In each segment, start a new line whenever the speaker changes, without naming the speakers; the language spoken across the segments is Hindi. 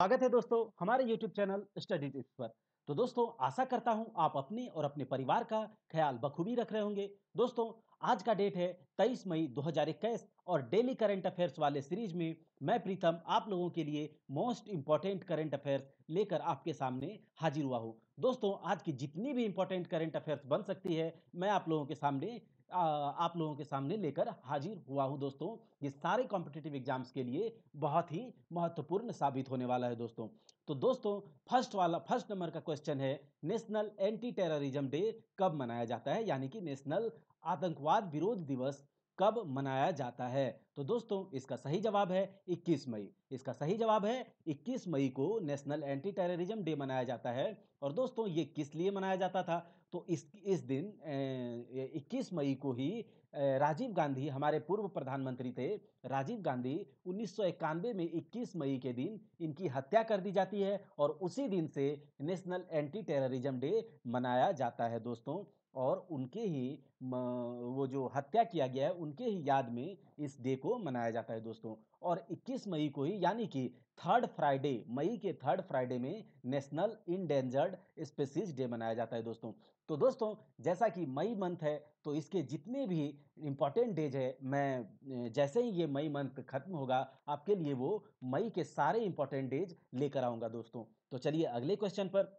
स्वागत है दोस्तों हमारे यूट्यूब चैनल स्टडी टिप्स पर तो दोस्तों आशा करता हूं आप अपने और अपने परिवार का ख्याल बखूबी रख रहे होंगे दोस्तों आज का डेट है 23 मई दो और डेली करंट अफेयर्स वाले सीरीज में मैं प्रीतम आप लोगों के लिए मोस्ट इंपॉर्टेंट करंट अफेयर्स लेकर आपके सामने हाजिर हुआ हूँ दोस्तों आज की जितनी भी इंपॉर्टेंट करंट अफेयर्स बन सकती है मैं आप लोगों के सामने आप लोगों के सामने लेकर हाजिर हुआ हूँ दोस्तों ये सारे कॉम्पिटिटिव एग्जाम्स के लिए बहुत ही महत्वपूर्ण साबित होने वाला है दोस्तों तो दोस्तों फर्स्ट वाला फर्स्ट नंबर का क्वेश्चन है नेशनल एंटी टेररिज्म डे कब मनाया जाता है यानी कि नेशनल आतंकवाद विरोध दिवस कब मनाया जाता है तो दोस्तों इसका सही जवाब है 21 मई इसका सही जवाब है 21 मई को नेशनल एंटी टेररिज्म डे मनाया जाता है और दोस्तों ये किस लिए मनाया जाता था तो इस इस दिन इक्कीस मई को ही राजीव गांधी हमारे पूर्व प्रधानमंत्री थे राजीव गांधी उन्नीस में 21 मई के दिन इनकी हत्या कर दी जाती है और उसी दिन से नेशनल एंटी टेररिज्म डे मनाया जाता है दोस्तों और उनके ही वो जो हत्या किया गया है उनके ही याद में इस डे को मनाया जाता है दोस्तों और 21 मई को ही यानी कि थर्ड फ्राइडे मई के थर्ड फ्राइडे में नेशनल इनडेंजर्ड स्पेसीज डे मनाया जाता है दोस्तों तो दोस्तों जैसा कि मई मंथ है तो इसके जितने भी इम्पॉर्टेंट डेज है मैं जैसे ही ये मई मंथ खत्म होगा आपके लिए वो मई के सारे इम्पॉर्टेंट डेज लेकर आऊँगा दोस्तों तो चलिए अगले क्वेश्चन पर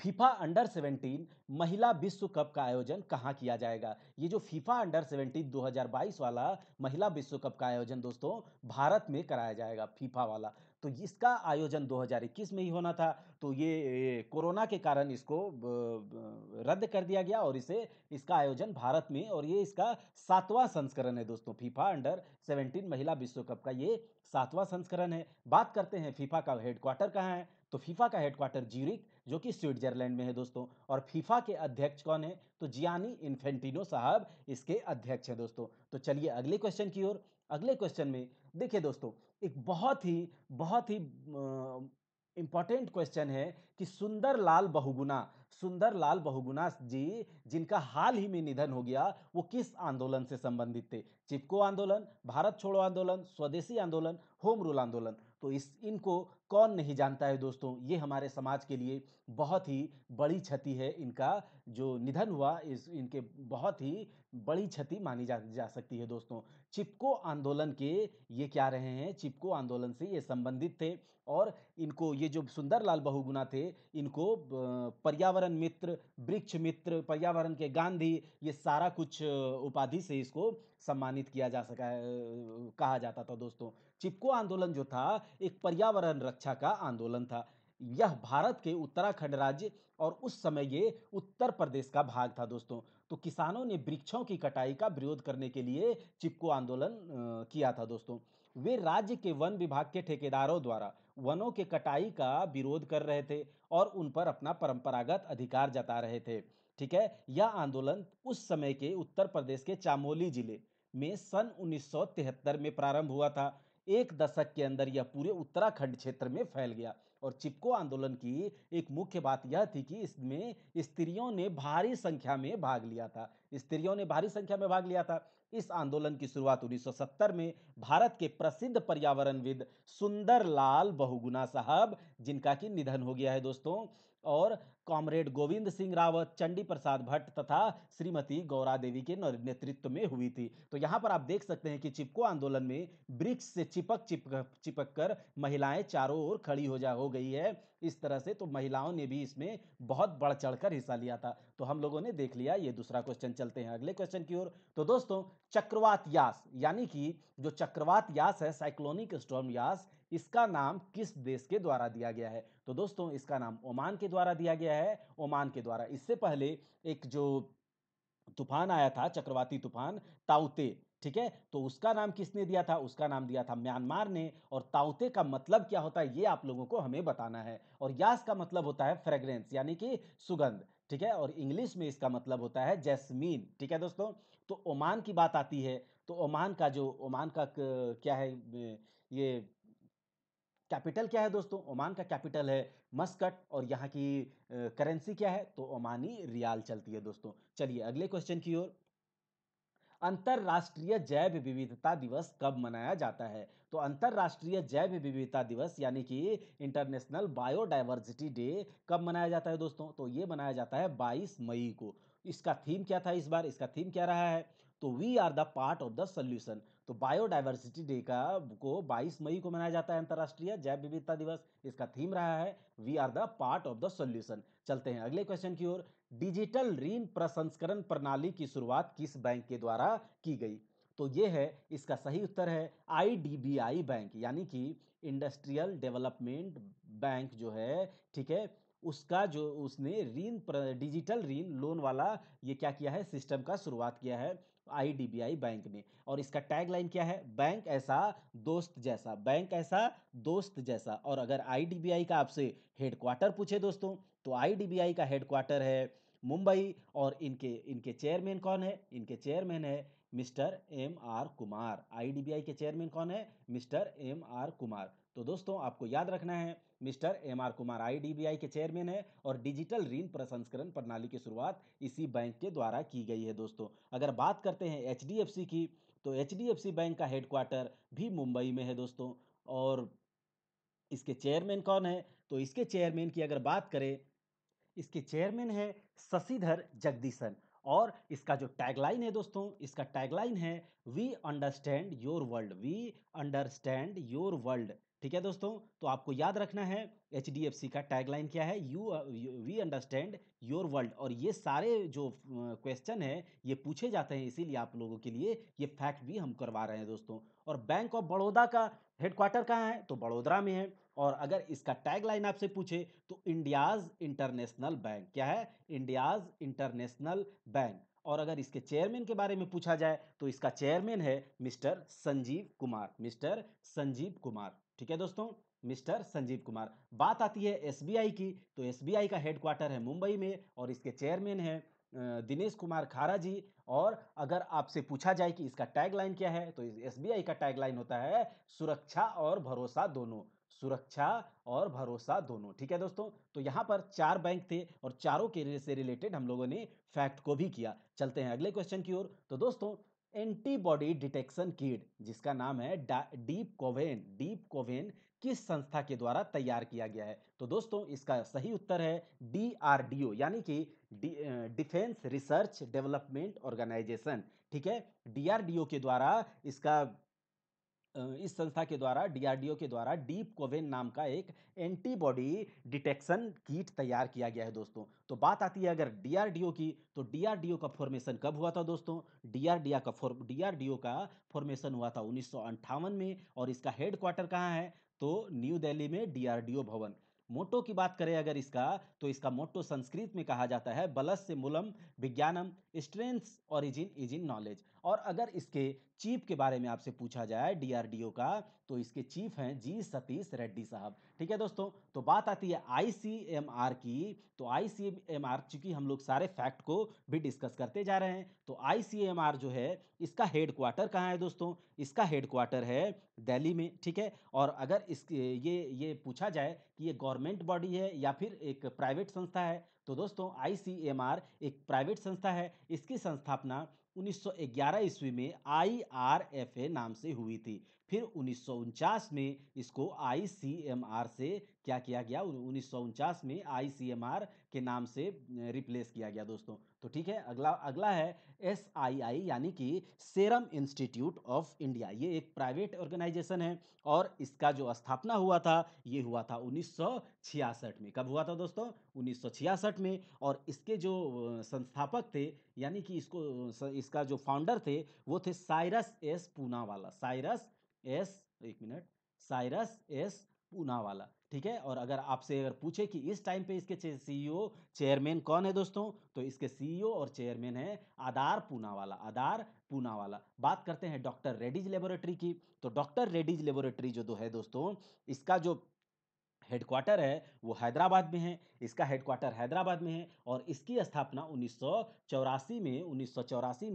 फीफा अंडर 17 महिला विश्व कप का आयोजन कहाँ किया जाएगा ये जो फीफा अंडर 17 2022 वाला महिला विश्व कप का आयोजन दोस्तों भारत में कराया जाएगा फीफा वाला तो इसका आयोजन 2021 में ही होना था तो ये कोरोना के कारण इसको रद्द कर दिया गया और इसे इसका आयोजन भारत में और ये इसका सातवां संस्करण है दोस्तों फीफा अंडर 17 महिला विश्व कप का ये सातवां संस्करण है बात करते हैं फीफा का हेडक्वार्टर कहाँ है तो फीफा का हेडक्वार्टर जीरिक जो कि स्विट्जरलैंड में है दोस्तों और फीफा के अध्यक्ष कौन है तो जियानी इन्फेंटिनो साहब इसके अध्यक्ष हैं दोस्तों तो चलिए अगले क्वेश्चन की ओर अगले क्वेश्चन में देखिए दोस्तों एक बहुत ही बहुत ही इम्पॉर्टेंट क्वेश्चन है कि सुंदर लाल बहुगुना सुंदर लाल बहुगुना जी जिनका हाल ही में निधन हो गया वो किस आंदोलन से संबंधित थे चिपको आंदोलन भारत छोड़ो आंदोलन स्वदेशी आंदोलन होम रूल आंदोलन तो इस इनको कौन नहीं जानता है दोस्तों ये हमारे समाज के लिए बहुत ही बड़ी क्षति है इनका जो निधन हुआ इस इनके बहुत ही बड़ी क्षति मानी जा, जा सकती है दोस्तों चिपको आंदोलन के ये क्या रहे हैं चिपको आंदोलन से ये संबंधित थे और इनको ये जो सुंदरलाल बहुगुना थे इनको पर्यावरण मित्र वृक्ष मित्र पर्यावरण के गांधी ये सारा कुछ उपाधि से इसको सम्मानित किया जा सका कहा जाता था दोस्तों चिपको आंदोलन जो था एक पर्यावरण रक्षा का आंदोलन था यह भारत के उत्तराखंड राज्य और उस समय ये उत्तर प्रदेश का भाग था दोस्तों तो किसानों ने वृक्षों की कटाई का विरोध करने के लिए चिपको आंदोलन किया था दोस्तों वे राज्य के वन विभाग के ठेकेदारों द्वारा वनों के कटाई का विरोध कर रहे थे और उन पर अपना परंपरागत अधिकार जता रहे थे ठीक है यह आंदोलन उस समय के उत्तर प्रदेश के चामोली जिले में सन 1973 में प्रारंभ हुआ था एक दशक के अंदर यह पूरे उत्तराखंड क्षेत्र में फैल गया और चिपको आंदोलन की एक मुख्य बात यह थी कि इसमें स्त्रियों ने भारी संख्या में भाग लिया था स्त्रियों ने भारी संख्या में भाग लिया था इस आंदोलन की शुरुआत 1970 में भारत के प्रसिद्ध पर्यावरणविद सुंदरलाल बहुगुना साहब जिनका कि निधन हो गया है दोस्तों और कॉमरेड गोविंद सिंह रावत चंडी प्रसाद भट्ट तथा श्रीमती गौरा देवी के नेतृत्व में हुई थी तो यहाँ पर आप देख सकते हैं कि चिपको आंदोलन में वृक्ष से चिपक चिपक चिपक कर महिलाएं चारों ओर खड़ी हो जा हो गई है इस तरह से तो महिलाओं ने भी इसमें बहुत बढ़ चढ़कर हिस्सा लिया था तो हम लोगों ने देख लिया ये दूसरा क्वेश्चन चलते हैं अगले क्वेश्चन की ओर तो दोस्तों चक्रवात यास यानी कि जो चक्रवात यास है साइक्लोनिक स्टॉर्म यास इसका नाम किस देश के द्वारा दिया गया है तो दोस्तों इसका नाम ओमान के द्वारा दिया गया है ओमान के द्वारा इससे पहले एक जो तूफान आया था चक्रवाती तूफान ताउते ठीक है तो उसका नाम किसने दिया था उसका नाम दिया था म्यांमार ने और ताउते का मतलब क्या होता है ये आप लोगों को हमें बताना है और यास का मतलब होता है फ्रेग्रेंस यानी कि सुगंध ठीक है और इंग्लिश में इसका मतलब होता है जैस्मीन ठीक है दोस्तों तो ओमान की बात आती है तो ओमान का जो ओमान का क्या है ये कैपिटल क्या है दोस्तों ओमान का कैपिटल है मस्कट और यहाँ की करेंसी क्या है तो ओमानी रियाल चलती है दोस्तों चलिए अगले क्वेश्चन की ओर अंतर्राष्ट्रीय जैव विविधता दिवस कब मनाया जाता है तो अंतर्राष्ट्रीय जैव विविधता दिवस यानी कि इंटरनेशनल बायोडाइवर्सिटी डे कब मनाया जाता है दोस्तों तो ये मनाया जाता है 22 मई को इसका थीम क्या था इस बार इसका थीम क्या रहा है तो we are the part of the solution तो बायोडाइवर्सिटी डे का को 22 मई को मनाया जाता है अंतर्राष्ट्रीय जैव विविधता दिवस इसका थीम रहा है we are the part of the solution चलते हैं अगले क्वेश्चन की ओर डिजिटल ऋण प्रसंस्करण प्रणाली की शुरुआत किस बैंक के द्वारा की गई तो ये है इसका सही उत्तर है आईडीबीआई बैंक यानी कि इंडस्ट्रियल डेवलपमेंट बैंक जो है ठीक है उसका जो उसने ऋण डिजिटल ऋण लोन वाला ये क्या किया है सिस्टम का शुरुआत किया है आईडीबीआई बैंक ने और इसका टैगलाइन क्या है बैंक ऐसा दोस्त जैसा बैंक ऐसा दोस्त जैसा और अगर आईडीबीआई का आपसे हेडक्वार्टर पूछे दोस्तों तो आईडीबीआई का हेडक्वार्टर है मुंबई और इनके इनके चेयरमैन कौन है इनके चेयरमैन है mister M R Kumar IDBI के चेयरमैन कौन है मिस्टर एम आर कुमार तो दोस्तों आपको याद रखना है mister M R Kumar IDBI के चेयरमैन है और डिजिटल ऋण प्रसंस्करण प्रणाली की शुरुआत इसी बैंक के द्वारा की गई है दोस्तों अगर बात करते हैं एच की तो एच बैंक का हेडक्वार्टर भी मुंबई में है दोस्तों और इसके चेयरमैन कौन है तो इसके चेयरमैन की अगर बात करें इसके चेयरमैन है शशिधर जगदीशन और इसका जो टैगलाइन है दोस्तों इसका टैगलाइन है we understand your world we understand your world ठीक है दोस्तों तो आपको याद रखना है एच डी एफ सी का टैगलाइन क्या है you we understand your world और ये सारे जो क्वेश्चन है ये पूछे जाते हैं इसीलिए आप लोगों के लिए ये फैक्ट भी हम करवा रहे हैं दोस्तों और बैंक ऑफ बड़ौदा का हेडक्वार्टर कहाँ है तो बड़ोदरा में है और अगर इसका टैगलाइन आपसे पूछे तो इंडियाज इंटरनेशनल बैंक क्या है इंडियाज इंटरनेशनल बैंक और अगर इसके चेयरमैन के बारे में पूछा जाए तो इसका चेयरमैन है मिस्टर संजीव कुमार मिस्टर संजीव कुमार ठीक है दोस्तों मिस्टर संजीव कुमार बात आती है एसबीआई की तो एसबीआई का हेडक्वार्टर है मुंबई में और इसके चेयरमैन है दिनेश कुमार खारा जी और अगर आपसे पूछा जाए कि इसका टैगलाइन क्या है तो एसबीआई का टैगलाइन होता है सुरक्षा और भरोसा दोनों सुरक्षा और भरोसा दोनों ठीक है दोस्तों तो यहां पर चार बैंक थे और चारों के से रिलेटेड हम लोगों ने फैक्ट को भी किया चलते हैं अगले क्वेश्चन की ओर तो दोस्तों एंटीबॉडी डिटेक्शन किट जिसका नाम है डीप कोवेन डीप कोवेन किस संस्था के द्वारा तैयार किया गया है तो दोस्तों इसका सही उत्तर है डीआरडीओ यानी कि डिफेंस रिसर्च डेवलपमेंट ऑर्गेनाइजेशन ठीक है डीआरडीओ के द्वारा इसका इस संस्था के द्वारा डीआरडीओ के द्वारा डीप कोवेन नाम का एक एंटीबॉडी डिटेक्शन किट तैयार किया गया है दोस्तों तो बात आती है अगर डीआरडीओ की तो डीआरडीओ का फॉर्मेशन कब हुआ था दोस्तों डीआरडीओ का फॉर डीआरडीओ का फॉर्मेशन हुआ था उन्नीस में और इसका हेडक्वार्टर कहाँ है तो न्यू दिल्ली में डी भवन मोटो की बात करें अगर इसका तो इसका मोटो संस्कृत में कहा जाता है बलस से मूलम विज्ञानम strengths origin is in knowledge और अगर इसके चीफ के बारे में आपसे पूछा जाए डीआरडीओ का तो इसके चीफ हैं जी सतीश रेड्डी साहब ठीक है दोस्तों तो बात आती है आईसीएमआर की तो आईसीएमआर चूंकि हम लोग सारे फैक्ट को भी डिस्कस करते जा रहे हैं तो आईसीएमआर जो है इसका हेड क्वार्टर कहाँ है दोस्तों इसका हेड क्वार्टर है दिल्ली में ठीक है और अगर इस ये ये पूछा जाए कि ये गवर्नमेंट बॉडी है या फिर एक प्राइवेट संस्था है तो दोस्तों आई एक प्राइवेट संस्था है इसकी संस्थापना 1911 ईस्वी में आई नाम से हुई थी फिर उन्नीस में इसको आई से क्या किया गया उन्नीस में आई के नाम से रिप्लेस किया गया दोस्तों तो ठीक है अगला अगला है एस आई आई यानी कि सेरम इंस्टीट्यूट ऑफ इंडिया ये एक प्राइवेट ऑर्गेनाइजेशन है और इसका जो स्थापना हुआ था ये हुआ था 1966 में कब हुआ था दोस्तों 1966 में और इसके जो संस्थापक थे यानी कि इसको इसका जो फाउंडर थे वो थे साइरस एस पूनावाला साइरस एस एक मिनट साइरस एस वाला ठीक है और अगर आपसे अगर पूछे कि इस टाइम पे इसके सीईओ e चेयरमैन कौन है दोस्तों तो इसके सीईओ e और चेयरमैन है आधार वाला आधार वाला बात करते हैं डॉक्टर रेड्डीज लेबोरेटरी की तो डॉक्टर रेड्डीज लेबोरेटरी जो दो है दोस्तों इसका जो हेडक्वार्टर है वो हैदराबाद में है इसका हेडक्वार्टर हैदराबाद में है और इसकी स्थापना उन्नीस में उन्नीस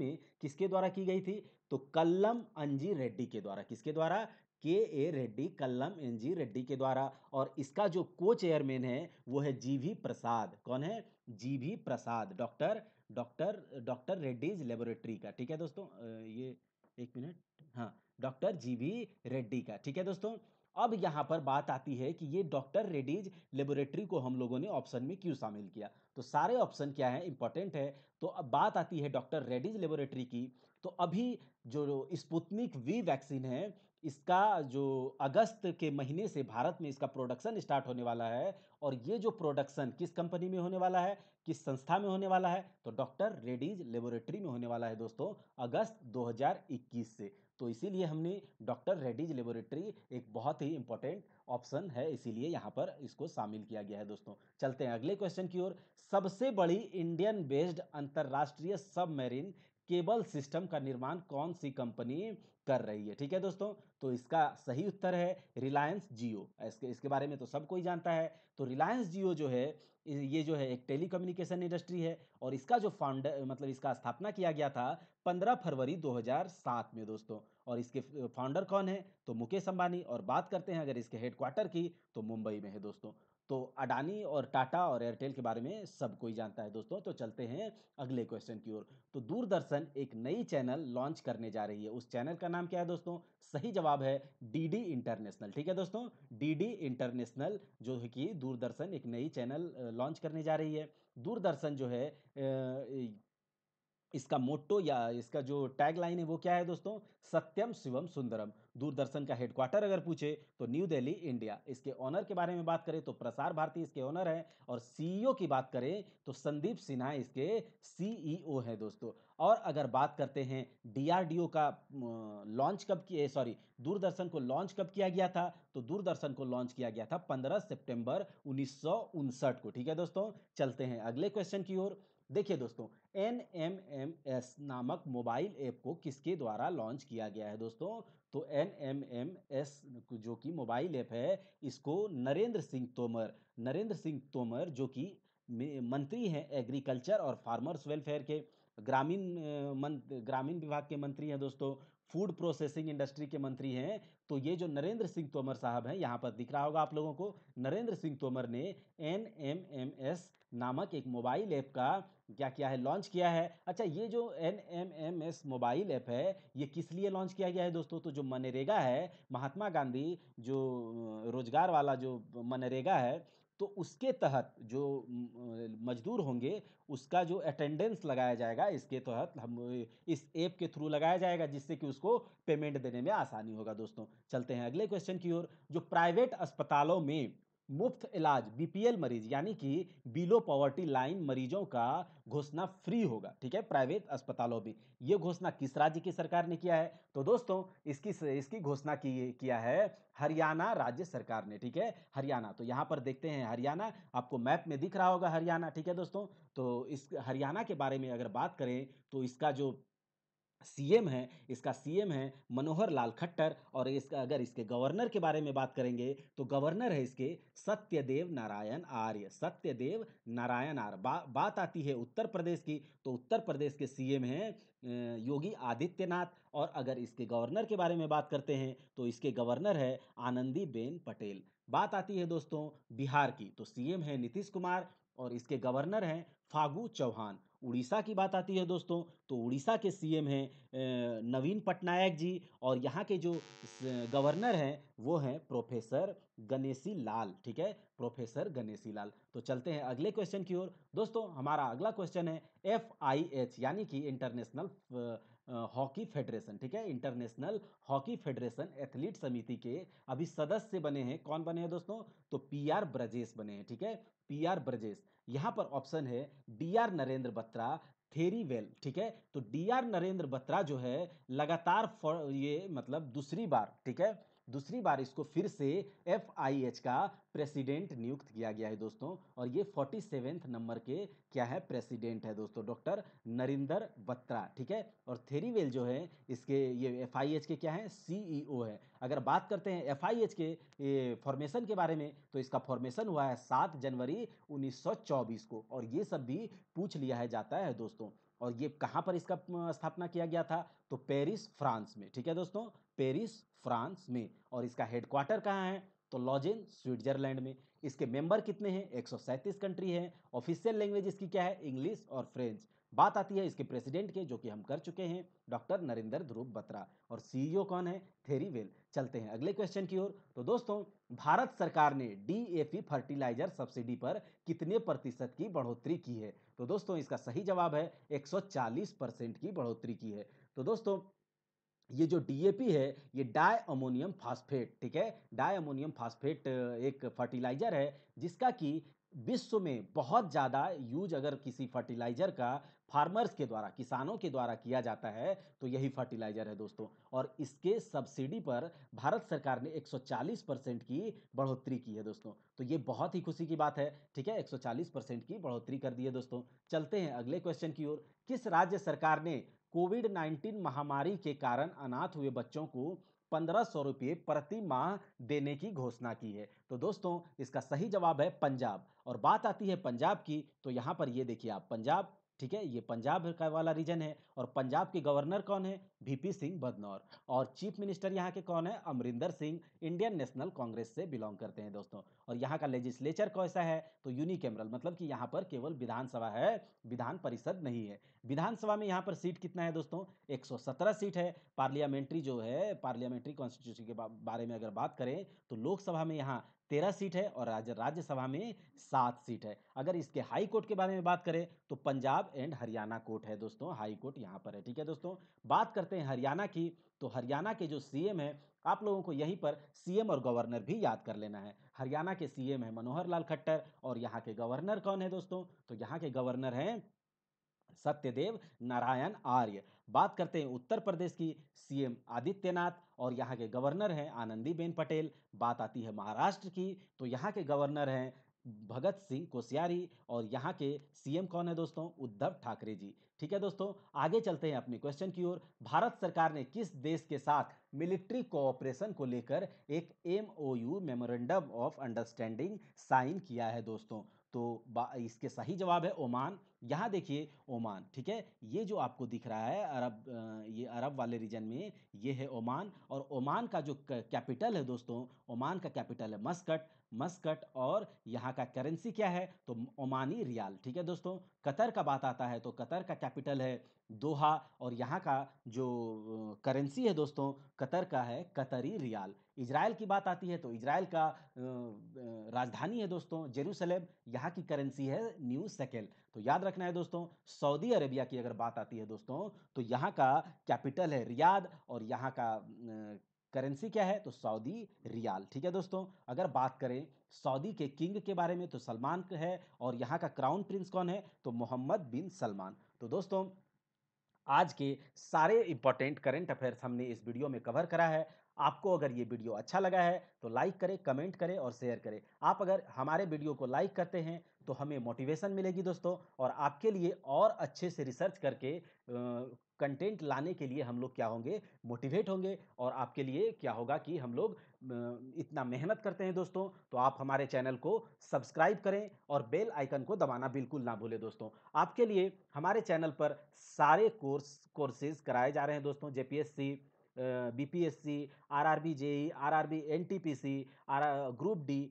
में किसके द्वारा की गई थी तो कल्लम अंजी रेड्डी के द्वारा किसके द्वारा K A Reddy Kallam N G Reddy के द्वारा और इसका जो को चेयरमैन है वो है जी वी प्रसाद कौन है G V Prasad doctor doctor doctor Reddy's laboratory का ठीक है दोस्तों ये एक मिनट हाँ डॉक्टर जी वी रेड्डी का ठीक है दोस्तों अब यहाँ पर बात आती है कि ये डॉक्टर रेड्डीज लेबोरेटरी को हम लोगों ने ऑप्शन में क्यों शामिल किया तो सारे ऑप्शन क्या है इंपॉर्टेंट है तो अब बात आती है डॉक्टर रेड्डीज लेबोरेटरी की तो अभी जो स्पुतनिक वी वैक्सीन है इसका जो अगस्त के महीने से भारत में इसका प्रोडक्शन स्टार्ट होने वाला है और ये जो प्रोडक्शन किस कंपनी में होने वाला है किस संस्था में होने वाला है तो डॉक्टर रेड्डीज लेबोरेटरी में होने वाला है दोस्तों अगस्त 2021 से तो इसीलिए हमने डॉक्टर रेड्डीज लेबोरेटरी एक बहुत ही इंपॉर्टेंट ऑप्शन है इसीलिए यहाँ पर इसको शामिल किया गया है दोस्तों चलते हैं अगले क्वेश्चन की ओर सबसे बड़ी इंडियन बेस्ड अंतर्राष्ट्रीय सबमरीन केबल सिस्टम का निर्माण कौन सी कंपनी कर रही है ठीक है दोस्तों तो इसका सही उत्तर है रिलायंस जियो इसके इसके बारे में तो सब कोई जानता है तो रिलायंस जियो जो है ये जो है एक टेली इंडस्ट्री है और इसका जो फाउंड मतलब इसका स्थापना किया गया था 15 फरवरी 2007 में दोस्तों और इसके फाउंडर कौन है तो मुकेश अंबानी और बात करते हैं अगर इसके हेडक्वार्टर की तो मुंबई में है दोस्तों तो अडानी और टाटा और एयरटेल के बारे में सब कोई जानता है दोस्तों तो चलते हैं अगले क्वेश्चन की ओर तो दूरदर्शन एक नई चैनल लॉन्च करने जा रही है उस चैनल का नाम क्या है दोस्तों सही जवाब है डीडी इंटरनेशनल ठीक है दोस्तों डीडी इंटरनेशनल जो है कि दूरदर्शन एक नई चैनल लॉन्च करने जा रही है दूरदर्शन जो है इसका मोटो या इसका जो टैग है वो क्या है दोस्तों सत्यम शिवम सुंदरम दूरदर्शन का हेडक्वार्टर अगर पूछे तो न्यू दिल्ली इंडिया इसके ऑनर के बारे में बात करें तो प्रसार भारती इसके ऑनर हैं और सीईओ की बात करें तो संदीप सिन्हा इसके सीईओ हैं दोस्तों और अगर बात करते हैं डीआरडीओ का लॉन्च कब किए सॉरी दूरदर्शन को लॉन्च कब किया गया था तो दूरदर्शन को लॉन्च किया गया था पंद्रह सेप्टेम्बर उन्नीस को ठीक है दोस्तों चलते हैं अगले क्वेश्चन की ओर देखिए दोस्तों एन एम एम एस नामक मोबाइल ऐप को किसके द्वारा लॉन्च किया गया है दोस्तों तो एन एम एम एस जो कि मोबाइल ऐप है इसको नरेंद्र सिंह तोमर नरेंद्र सिंह तोमर जो कि मंत्री हैं एग्रीकल्चर और फार्मर्स वेलफेयर के ग्रामीण मन ग्रामीण विभाग के मंत्री हैं दोस्तों फूड प्रोसेसिंग इंडस्ट्री के मंत्री हैं तो ये जो नरेंद्र सिंह तोमर साहब हैं यहाँ पर दिख रहा होगा आप लोगों को नरेंद्र सिंह तोमर ने एन एम एम एस नामक एक मोबाइल ऐप का क्या किया है लॉन्च किया है अच्छा ये जो N M M S mobile app है ये किस लिए लॉन्च किया गया है दोस्तों तो जो मनरेगा है महात्मा गांधी जो रोजगार वाला जो मनरेगा है तो उसके तहत जो मजदूर होंगे उसका जो अटेंडेंस लगाया जाएगा इसके तहत हम इस ऐप के थ्रू लगाया जाएगा जिससे कि उसको पेमेंट देने में आसानी होगा दोस्तों चलते हैं अगले क्वेश्चन की ओर जो प्राइवेट अस्पतालों में मुफ्त इलाज बीपीएल मरीज यानी कि बिलो पॉवर्टी लाइन मरीजों का घोषणा फ्री होगा ठीक है प्राइवेट अस्पतालों में ये घोषणा किस राज्य की सरकार ने किया है तो दोस्तों इसकी इसकी घोषणा की किया है हरियाणा राज्य सरकार ने ठीक है हरियाणा तो यहाँ पर देखते हैं हरियाणा आपको मैप में दिख रहा होगा हरियाणा ठीक है दोस्तों तो इस हरियाणा के बारे में अगर बात करें तो इसका जो सीएम है इसका सीएम है मनोहर लाल खट्टर और इसका अगर इसके गवर्नर के बारे में बात करेंगे तो गवर्नर है इसके सत्यदेव नारायण आर्य सत्यदेव नारायण आर्य बा, बात आती है उत्तर प्रदेश की तो उत्तर प्रदेश के सीएम हैं योगी आदित्यनाथ और अगर इसके गवर्नर के बारे में बात करते हैं तो इसके गवर्नर है आनंदी बेन पटेल बात आती है दोस्तों बिहार की तो सीएम है नीतीश कुमार और इसके गवर्नर हैं फागू चौहान उड़ीसा की बात आती है दोस्तों तो उड़ीसा के सीएम हैं नवीन पटनायक जी और यहाँ के जो गवर्नर हैं वो हैं प्रोफेसर गणेशी लाल ठीक है प्रोफेसर गणेशी लाल तो चलते हैं अगले क्वेश्चन की ओर दोस्तों हमारा अगला क्वेश्चन है एफ आई एच यानी कि इंटरनेशनल हॉकी फेडरेशन ठीक है इंटरनेशनल हॉकी फेडरेशन एथलीट समिति के अभी सदस्य बने हैं कौन बने हैं दोस्तों तो पी आर ब्रजेश बने हैं ठीक है पी आर ब्रजेश यहां पर ऑप्शन है डी आर नरेंद्र बत्रा थेरी वेल ठीक है तो डी आर नरेंद्र बत्रा जो है लगातार ये मतलब दूसरी बार ठीक है दूसरी बार इसको फिर से एफ का प्रेसिडेंट नियुक्त किया गया है दोस्तों और ये फोर्टी नंबर के क्या है प्रेसिडेंट है दोस्तों डॉक्टर नरिंदर बत्रा ठीक है और थेरीवेल जो है इसके ये एफ के क्या है सीईओ e है अगर बात करते हैं एफ के फॉर्मेशन के बारे में तो इसका फॉर्मेशन हुआ है सात जनवरी चौबीस को और ये सब भी पूछ लिया है जाता है दोस्तों और ये कहाँ पर इसका स्थापना किया गया था तो पेरिस फ्रांस में ठीक है दोस्तों पेरिस फ्रांस में और इसका हेडक्वार्टर कहाँ है तो लॉजिन स्विट्जरलैंड में इसके मेंबर कितने हैं एक कंट्री हैं ऑफिशियल लैंग्वेज इसकी क्या है इंग्लिश और फ्रेंच बात आती है इसके प्रेसिडेंट के जो कि हम कर चुके हैं डॉक्टर नरेंद्र ध्रुव बत्रा और सीईओ e कौन है थेरी वेल चलते हैं अगले क्वेश्चन की ओर तो दोस्तों भारत सरकार ने डीएपी फर्टिलाइजर सब्सिडी पर कितने प्रतिशत की बढ़ोतरी की है तो दोस्तों इसका सही जवाब है 140 परसेंट की बढ़ोतरी की है तो दोस्तों ये जो डी है ये डाई अमोनियम फास्फेट ठीक है डाई अमोनियम फास्फेट एक फर्टिलाइजर है जिसका कि विश्व में बहुत ज़्यादा यूज अगर किसी फर्टिलाइजर का फार्मर्स के द्वारा किसानों के द्वारा किया जाता है तो यही फर्टिलाइजर है दोस्तों और इसके सब्सिडी पर भारत सरकार ने 140 परसेंट की बढ़ोतरी की है दोस्तों तो ये बहुत ही खुशी की बात है ठीक है 140 परसेंट की बढ़ोतरी कर दी है दोस्तों चलते हैं अगले क्वेश्चन की ओर किस राज्य सरकार ने कोविड 19 महामारी के कारण अनाथ हुए बच्चों को पंद्रह सौ रुपये प्रति माह देने की घोषणा की है तो दोस्तों इसका सही जवाब है पंजाब और बात आती है पंजाब की तो यहाँ पर ये देखिए आप पंजाब ठीक है ये पंजाब का वाला रीजन है और पंजाब के गवर्नर कौन है वीपी सिंह बदनौर और चीफ मिनिस्टर यहाँ के कौन है अमरिंदर सिंह इंडियन नेशनल कांग्रेस से बिलोंग करते हैं दोस्तों और यहाँ का लेजिस्लेचर कैसा है तो यूनिकेमरल मतलब कि यहाँ पर केवल विधानसभा है विधान परिषद नहीं है विधानसभा में यहाँ पर सीट कितना है दोस्तों एक सीट है पार्लियामेंट्री जो है पार्लियामेंट्री कॉन्स्टिट्यूशन के बारे में अगर बात करें तो लोकसभा में यहाँ तेरह सीट है और राज्य राज्यसभा में सात सीट है अगर इसके हाई कोर्ट के बारे में बात करें तो पंजाब एंड हरियाणा कोर्ट है दोस्तों हाई कोर्ट यहाँ पर है ठीक है दोस्तों बात करते हैं हरियाणा की तो हरियाणा के जो सीएम है आप लोगों को यहीं पर सीएम और गवर्नर भी याद कर लेना है हरियाणा के सीएम है मनोहर लाल खट्टर और यहाँ के गवर्नर कौन है दोस्तों तो यहाँ के गवर्नर हैं सत्यदेव नारायण आर्य बात करते हैं उत्तर प्रदेश की सीएम आदित्यनाथ और यहाँ के गवर्नर हैं आनंदीबेन पटेल बात आती है महाराष्ट्र की तो यहाँ के गवर्नर हैं भगत सिंह कोश्यारी और यहाँ के सीएम कौन है दोस्तों उद्धव ठाकरे जी ठीक है दोस्तों आगे चलते हैं अपने क्वेश्चन की ओर भारत सरकार ने किस देश के साथ मिलिट्री कोऑपरेशन को लेकर एक M O U memorandum of understanding sign किया है दोस्तों तो इसके सही जवाब है ओमान यहाँ देखिए ओमान ठीक है ये जो आपको दिख रहा है अरब ये अरब वाले रीजन में ये है ओमान और ओमान का जो कैपिटल है दोस्तों ओमान का कैपिटल है मस्कट मस्कट और यहाँ का करेंसी क्या है तो ओमानी रियाल ठीक है दोस्तों कतर का बात आता है तो कतर का कैपिटल है दोहा और यहाँ का जो करेंसी है दोस्तों कतर का है कतरी रियाल इसराइल की बात आती है तो इसराइल का राजधानी है दोस्तों जेरूसलेम यहाँ की करेंसी है न्यू सेकेल तो याद रखना है दोस्तों सऊदी अरेबिया की अगर बात आती है दोस्तों तो यहाँ का कैपिटल है रियाद और यहाँ का करेंसी क्या है तो सऊदी रियाल ठीक है दोस्तों अगर बात करें सऊदी के किंग के बारे में तो सलमान है और यहाँ का क्राउन प्रिंस कौन है तो मोहम्मद बिन सलमान तो दोस्तों आज के सारे इंपॉर्टेंट करेंट अफेयर्स हमने इस वीडियो में कवर करा है आपको अगर ये वीडियो अच्छा लगा है तो लाइक करें कमेंट करें और शेयर करें आप अगर हमारे वीडियो को लाइक करते हैं तो हमें मोटिवेशन मिलेगी दोस्तों और आपके लिए और अच्छे से रिसर्च करके कंटेंट लाने के लिए हम लोग क्या होंगे मोटिवेट होंगे और आपके लिए क्या होगा कि हम लोग इतना मेहनत करते हैं दोस्तों तो आप हमारे चैनल को सब्सक्राइब करें और बेल आइकन को दबाना बिल्कुल ना भूलें दोस्तों आपके लिए हमारे चैनल पर सारे कोर्स कोर्सेज कराए जा रहे हैं दोस्तों J P R B N T P C R group D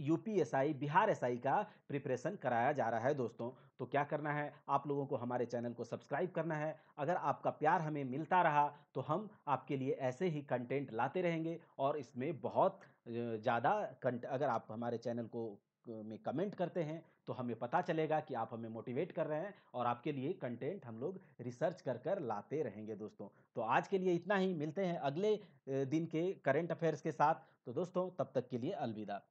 UPSI Bihar SI का प्रिपरेशन कराया जा रहा है दोस्तों तो क्या करना है आप लोगों को हमारे चैनल को सब्सक्राइब करना है अगर आपका प्यार हमें मिलता रहा तो हम आपके लिए ऐसे ही कंटेंट लाते रहेंगे और इसमें बहुत ज़्यादा अगर आप हमारे चैनल को में कमेंट करते हैं तो हमें पता चलेगा कि आप हमें मोटिवेट कर रहे हैं और आपके लिए कंटेंट हम लोग रिसर्च कर कर लाते रहेंगे दोस्तों तो आज के लिए इतना ही मिलते हैं अगले दिन के करेंट अफेयर्स के साथ तो दोस्तों तब तक के लिए अलविदा